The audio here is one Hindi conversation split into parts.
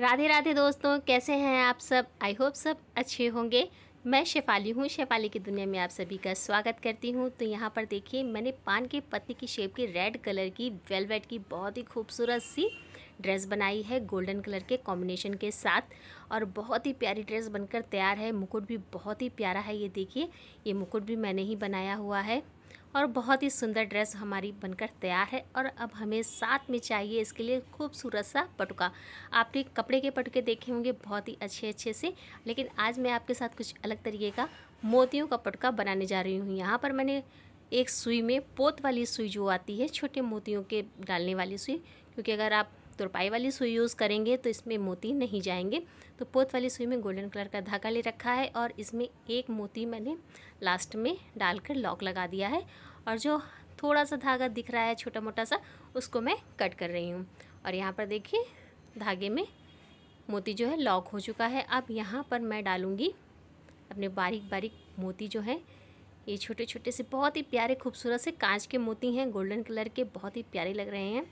राधे राधे दोस्तों कैसे हैं आप सब आई होप सब अच्छे होंगे मैं शेफाली हूँ शेफाली की दुनिया में आप सभी का स्वागत करती हूँ तो यहाँ पर देखिए मैंने पान के पत्ते की शेप की रेड कलर की वेलवेट की बहुत ही खूबसूरत सी ड्रेस बनाई है गोल्डन कलर के कॉम्बिनेशन के साथ और बहुत ही प्यारी ड्रेस बनकर तैयार है मुकुट भी बहुत ही प्यारा है ये देखिए ये मुकुट भी मैंने ही बनाया हुआ है और बहुत ही सुंदर ड्रेस हमारी बनकर तैयार है और अब हमें साथ में चाहिए इसके लिए खूबसूरत सा पटुका आपने कपड़े के पटुके देखे होंगे बहुत ही अच्छे अच्छे से लेकिन आज मैं आपके साथ कुछ अलग तरीके का मोतियों का पटुका बनाने जा रही हूँ यहाँ पर मैंने एक सुई में पोत वाली सुई जो आती है छोटे मोतियों के डालने वाली सुई क्योंकि अगर आप तुरपाई वाली सुई यूज़ करेंगे तो इसमें मोती नहीं जाएंगे तो पोत वाली सुई में गोल्डन कलर का धागा ले रखा है और इसमें एक मोती मैंने लास्ट में डालकर लॉक लगा दिया है और जो थोड़ा सा धागा दिख रहा है छोटा मोटा सा उसको मैं कट कर रही हूँ और यहाँ पर देखिए धागे में मोती जो है लॉक हो चुका है अब यहाँ पर मैं डालूँगी अपने बारीक बारीक मोती जो है ये छोटे छोटे से बहुत ही प्यारे खूबसूरत से कांच के मोती हैं गोल्डन कलर के बहुत ही प्यारे लग रहे हैं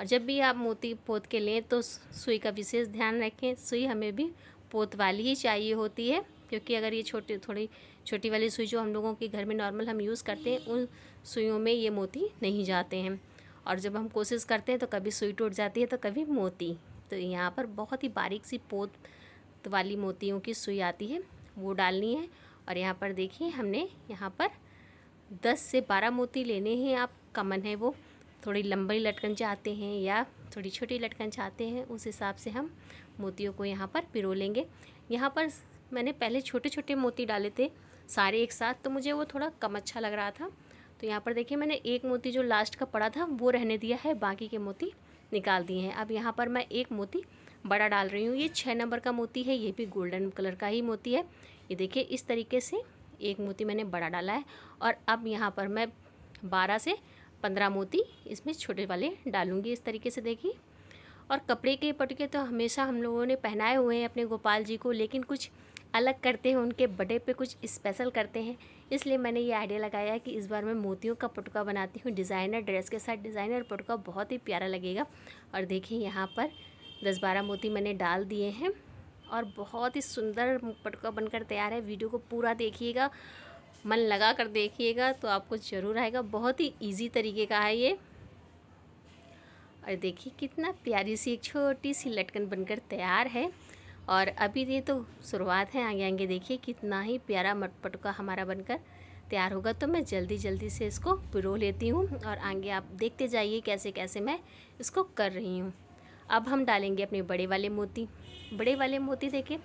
और जब भी आप मोती पोत के लें तो सुई का विशेष ध्यान रखें सुई हमें भी पोत वाली ही चाहिए होती है क्योंकि अगर ये छोटी थोड़ी छोटी वाली सुई जो हम लोगों के घर में नॉर्मल हम यूज़ करते हैं उन सुइयों में ये मोती नहीं जाते हैं और जब हम कोशिश करते हैं तो कभी सुई टूट जाती है तो कभी मोती तो यहाँ पर बहुत ही बारीक सी पोत वाली मोतियों की सुई आती है वो डालनी है और यहाँ पर देखिए हमने यहाँ पर दस से बारह मोती लेने हैं आप कमन है वो थोड़ी लंबी लटकन चाहते हैं या थोड़ी छोटी लटकन चाहते हैं उस हिसाब से हम मोतियों को यहाँ पर पिरो लेंगे यहाँ पर मैंने पहले छोटे छोटे मोती डाले थे सारे एक साथ तो मुझे वो थोड़ा कम अच्छा लग रहा था तो यहाँ पर देखिए मैंने एक मोती जो लास्ट का पड़ा था वो रहने दिया है बाकी के मोती निकाल दिए हैं अब यहाँ पर मैं एक मोती बड़ा डाल रही हूँ ये छः नंबर का मोती है ये भी गोल्डन कलर का ही मोती है ये देखिए इस तरीके से एक मोती मैंने बड़ा डाला है और अब यहाँ पर मैं बारह से पंद्रह मोती इसमें छोटे वाले डालूंगी इस तरीके से देखिए और कपड़े के पटके तो हमेशा हम लोगों ने पहनाए हुए हैं अपने गोपाल जी को लेकिन कुछ अलग करते हैं उनके बर्थडे पे कुछ स्पेशल करते हैं इसलिए मैंने ये आइडिया लगाया कि इस बार मैं मोतियों का पटका बनाती हूँ डिज़ाइनर ड्रेस के साथ डिज़ाइनर पटका बहुत ही प्यारा लगेगा और देखिए यहाँ पर दस बारह मोती मैंने डाल दिए हैं और बहुत ही सुंदर पटका बनकर तैयार है वीडियो को पूरा देखिएगा मन लगा कर देखिएगा तो आपको ज़रूर आएगा बहुत ही ईजी तरीके का है ये और देखिए कितना प्यारी सी एक छोटी सी लटकन बनकर तैयार है और अभी ये तो शुरुआत है आगे आगे देखिए कितना ही प्यारा मटपटका हमारा बनकर तैयार होगा तो मैं जल्दी जल्दी से इसको पिरो लेती हूँ और आगे आप देखते जाइए कैसे कैसे मैं इसको कर रही हूँ अब हम डालेंगे अपने बड़े वाले मोती बड़े वाले मोती देखिए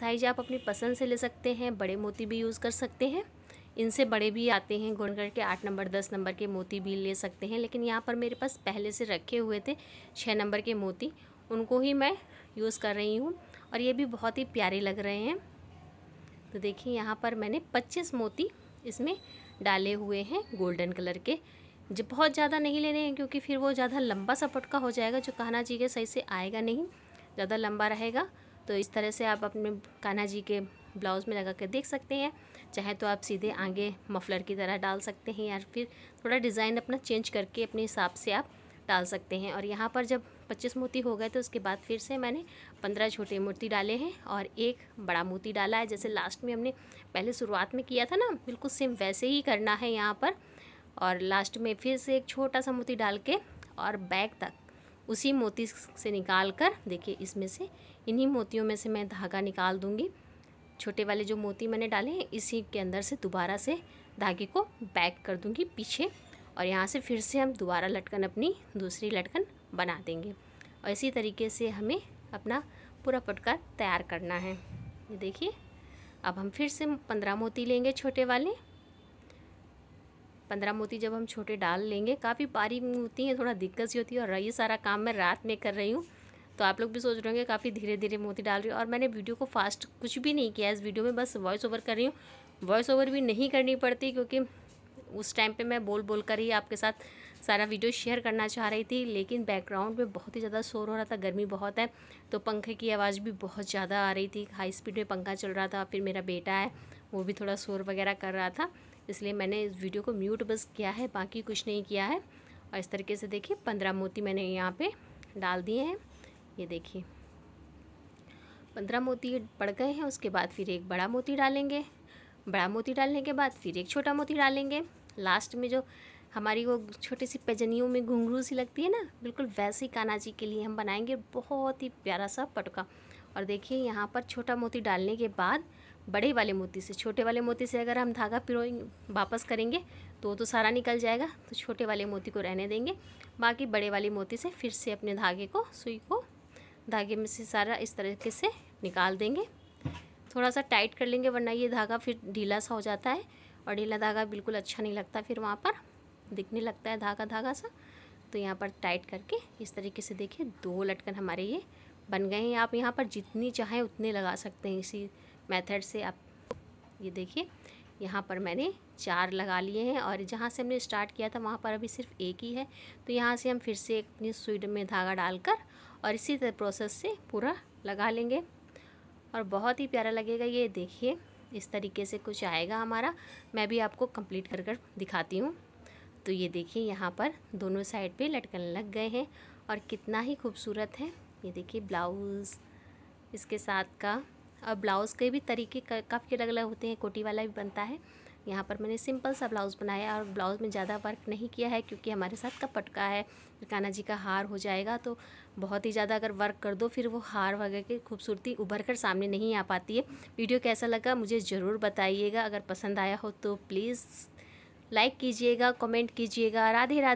साइज आप अपनी पसंद से ले सकते हैं बड़े मोती भी यूज़ कर सकते हैं इनसे बड़े भी आते हैं गुणगढ़ के आठ नंबर दस नंबर के मोती भी ले सकते हैं लेकिन यहाँ पर मेरे पास पहले से रखे हुए थे छः नंबर के मोती उनको ही मैं यूज़ कर रही हूँ और ये भी बहुत ही प्यारे लग रहे हैं तो देखिए यहाँ पर मैंने पच्चीस मोती इसमें डाले हुए हैं गोल्डन कलर के जो बहुत ज़्यादा नहीं लेने हैं क्योंकि फिर वो ज़्यादा लंबा सपट का हो जाएगा जो कान्हा जी के सही से आएगा नहीं ज़्यादा लंबा रहेगा तो इस तरह से आप अपने कान्हा जी के ब्लाउज़ में लगा कर देख सकते हैं चाहे तो आप सीधे आगे मफलर की तरह डाल सकते हैं या फिर थोड़ा डिज़ाइन अपना चेंज करके अपने हिसाब से आप डाल सकते हैं और यहाँ पर जब पच्चीस मोती हो गए तो उसके बाद फिर से मैंने पंद्रह छोटे मोती डाले हैं और एक बड़ा मोती डाला है जैसे लास्ट में हमने पहले शुरुआत में किया था ना बिल्कुल सेम वैसे ही करना है यहाँ पर और लास्ट में फिर से एक छोटा सा मोती डाल के और बैग तक उसी मोती से निकाल कर देखिए इसमें से इन्हीं मोतियों में से मैं धागा निकाल दूँगी छोटे वाले जो मोती मैंने डाले हैं इसी के अंदर से दोबारा से धागे को बैक कर दूँगी पीछे और यहाँ से फिर से हम दोबारा लटकन अपनी दूसरी लटकन बना देंगे और इसी तरीके से हमें अपना पूरा पटका तैयार करना है ये देखिए अब हम फिर से पंद्रह मोती लेंगे छोटे वाले पंद्रह मोती जब हम छोटे डाल लेंगे काफ़ी बारीक मोती हैं थोड़ा दिक्कत सी होती है और ये सारा काम मैं रात में कर रही हूँ तो आप लोग भी सोच रहे होंगे काफ़ी धीरे धीरे मोती डाल रही हूँ और मैंने वीडियो को फास्ट कुछ भी नहीं किया इस वीडियो में बस वॉइस ओवर कर रही हूँ वॉइस ओवर भी नहीं करनी पड़ती क्योंकि उस टाइम पे मैं बोल बोल कर ही आपके साथ सारा वीडियो शेयर करना चाह रही थी लेकिन बैकग्राउंड में बहुत ही ज़्यादा शोर हो रहा था गर्मी बहुत है तो पंखे की आवाज़ भी बहुत ज़्यादा आ रही थी हाई स्पीड में पंखा चल रहा था फिर मेरा बेटा है वो भी थोड़ा शोर वगैरह कर रहा था इसलिए मैंने इस वीडियो को म्यूट बस किया है बाकी कुछ नहीं किया है और इस तरीके से देखिए पंद्रह मोती मैंने यहाँ पर डाल दिए हैं ये देखिए पंद्रह मोती पड़ गए हैं उसके बाद फिर एक बड़ा मोती डालेंगे बड़ा मोती डालने के बाद फिर एक छोटा मोती डालेंगे लास्ट में जो हमारी वो छोटी सी पजनियों में घुंघरू सी लगती है ना बिल्कुल वैसे ही कान्हा जी के लिए हम बनाएंगे बहुत ही प्यारा सा पटका और देखिए यहाँ पर छोटा मोती डालने के बाद बड़े वाले मोती से छोटे वाले मोती से अगर हम धागा पिरो वापस करेंगे तो तो सारा निकल जाएगा तो छोटे वाले मोती को रहने देंगे बाकी बड़े वाले मोती से फिर से अपने धागे को सुई को धागे में से सारा इस तरीके से निकाल देंगे थोड़ा सा टाइट कर लेंगे वरना ये धागा फिर ढीला सा हो जाता है और ढीला धागा बिल्कुल अच्छा नहीं लगता फिर वहाँ पर दिखने लगता है धागा धागा सा तो यहाँ पर टाइट करके इस तरीके से देखिए दो लटकन हमारे ये बन गए हैं आप यहाँ पर जितनी चाहें उतने लगा सकते हैं इसी मेथड से आप ये देखिए यहाँ पर मैंने चार लगा लिए हैं और जहाँ से हमने स्टार्ट किया था वहाँ पर अभी सिर्फ एक ही है तो यहाँ से हम फिर से अपनी सुई में धागा डालकर और इसी तरह प्रोसेस से पूरा लगा लेंगे और बहुत ही प्यारा लगेगा ये देखिए इस तरीके से कुछ आएगा हमारा मैं भी आपको कंप्लीट कर कर दिखाती हूँ तो ये देखिए यहाँ पर दोनों साइड पे लटकन लग गए हैं और कितना ही खूबसूरत है ये देखिए ब्लाउज़ इसके साथ का और ब्लाउज़ के भी तरीके काफ़ी अलग अलग होते हैं कोटी वाला भी बनता है यहाँ पर मैंने सिंपल सा ब्लाउज़ बनाया और ब्लाउज़ में ज़्यादा वर्क नहीं किया है क्योंकि हमारे साथ कपट है काना जी का हार हो जाएगा तो बहुत ही ज़्यादा अगर वर्क कर दो फिर वो हार वगैरह की खूबसूरती उभर कर सामने नहीं आ पाती है वीडियो कैसा लगा मुझे ज़रूर बताइएगा अगर पसंद आया हो तो प्लीज़ लाइक कीजिएगा कमेंट कीजिएगा राधे राधे